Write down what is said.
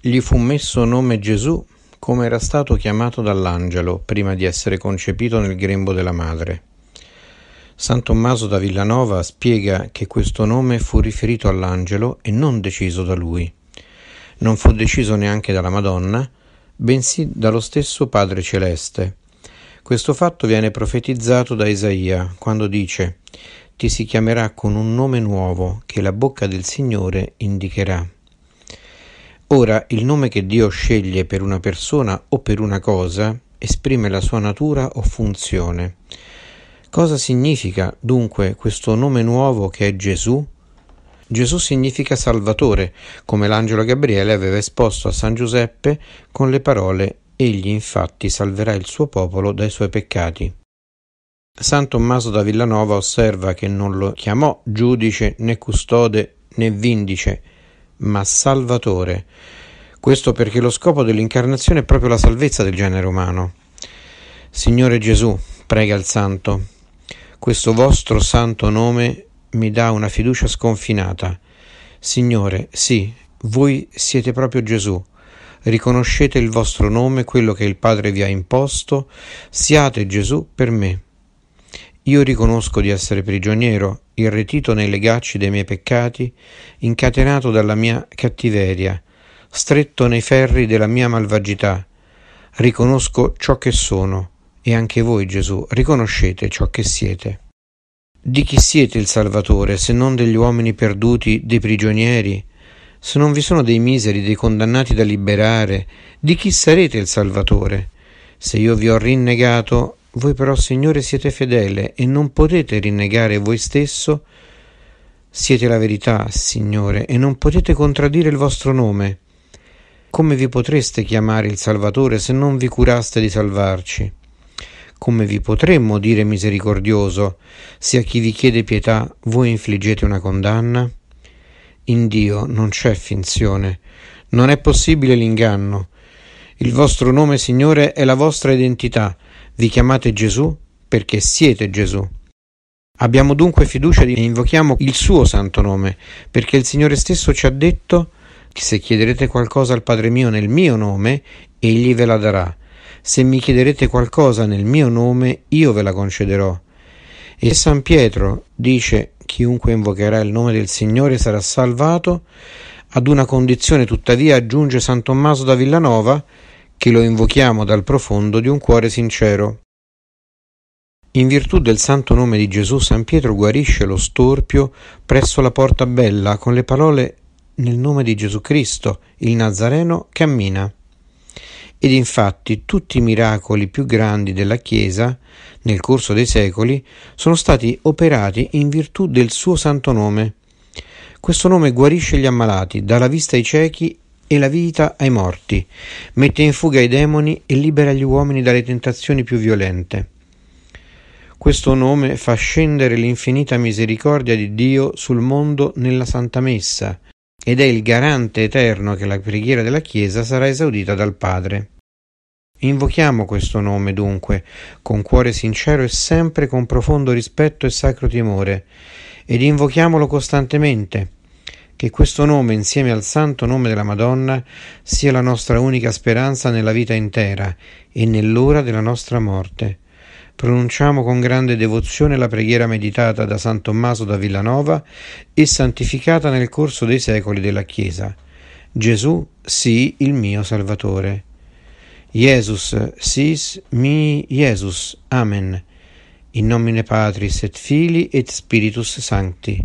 Gli fu messo nome Gesù come era stato chiamato dall'angelo prima di essere concepito nel grembo della madre. San Tommaso da Villanova spiega che questo nome fu riferito all'angelo e non deciso da lui. Non fu deciso neanche dalla Madonna, bensì dallo stesso Padre Celeste. Questo fatto viene profetizzato da Isaia quando dice Ti si chiamerà con un nome nuovo che la bocca del Signore indicherà. Ora il nome che Dio sceglie per una persona o per una cosa esprime la sua natura o funzione. Cosa significa dunque questo nome nuovo che è Gesù? Gesù significa Salvatore, come l'angelo Gabriele aveva esposto a San Giuseppe con le parole Egli infatti salverà il suo popolo dai suoi peccati. San Tommaso da Villanova osserva che non lo chiamò giudice né custode né vindice, ma Salvatore. Questo perché lo scopo dell'incarnazione è proprio la salvezza del genere umano. Signore Gesù, prega il Santo, questo vostro santo nome mi dà una fiducia sconfinata. Signore, sì, voi siete proprio Gesù. Riconoscete il vostro nome, quello che il Padre vi ha imposto. Siate Gesù per me. Io riconosco di essere prigioniero, irretito nei legacci dei miei peccati, incatenato dalla mia cattiveria, stretto nei ferri della mia malvagità. Riconosco ciò che sono, e anche voi, Gesù, riconoscete ciò che siete. Di chi siete il Salvatore, se non degli uomini perduti, dei prigionieri? Se non vi sono dei miseri, dei condannati da liberare, di chi sarete il Salvatore? Se io vi ho rinnegato, voi però, Signore, siete fedele e non potete rinnegare voi stesso. Siete la verità, Signore, e non potete contraddire il vostro nome. Come vi potreste chiamare il Salvatore se non vi curaste di salvarci? Come vi potremmo dire misericordioso se a chi vi chiede pietà voi infliggete una condanna? In Dio non c'è finzione, non è possibile l'inganno. Il vostro nome, Signore, è la vostra identità vi chiamate Gesù perché siete Gesù. Abbiamo dunque fiducia e invochiamo il suo santo nome, perché il Signore stesso ci ha detto se chiederete qualcosa al Padre mio nel mio nome, egli ve la darà. Se mi chiederete qualcosa nel mio nome, io ve la concederò. E San Pietro dice chiunque invocherà il nome del Signore sarà salvato, ad una condizione tuttavia aggiunge San Tommaso da Villanova, che lo invochiamo dal profondo di un cuore sincero. In virtù del santo nome di Gesù, San Pietro guarisce lo storpio presso la porta bella con le parole nel nome di Gesù Cristo, il Nazareno cammina. Ed infatti tutti i miracoli più grandi della Chiesa, nel corso dei secoli, sono stati operati in virtù del suo santo nome. Questo nome guarisce gli ammalati, dà la vista ai ciechi e la vita ai morti, mette in fuga i demoni e libera gli uomini dalle tentazioni più violente. Questo nome fa scendere l'infinita misericordia di Dio sul mondo nella Santa Messa ed è il garante eterno che la preghiera della Chiesa sarà esaudita dal Padre. Invochiamo questo nome dunque, con cuore sincero e sempre con profondo rispetto e sacro timore, ed invochiamolo costantemente, che questo nome, insieme al santo nome della Madonna, sia la nostra unica speranza nella vita intera e nell'ora della nostra morte. Pronunciamo con grande devozione la preghiera meditata da San Tommaso da Villanova e santificata nel corso dei secoli della Chiesa. Gesù, sii il mio Salvatore. Jesus, sis mi Jesus. Amen. In nomine Patris et Fili et Spiritus Sancti.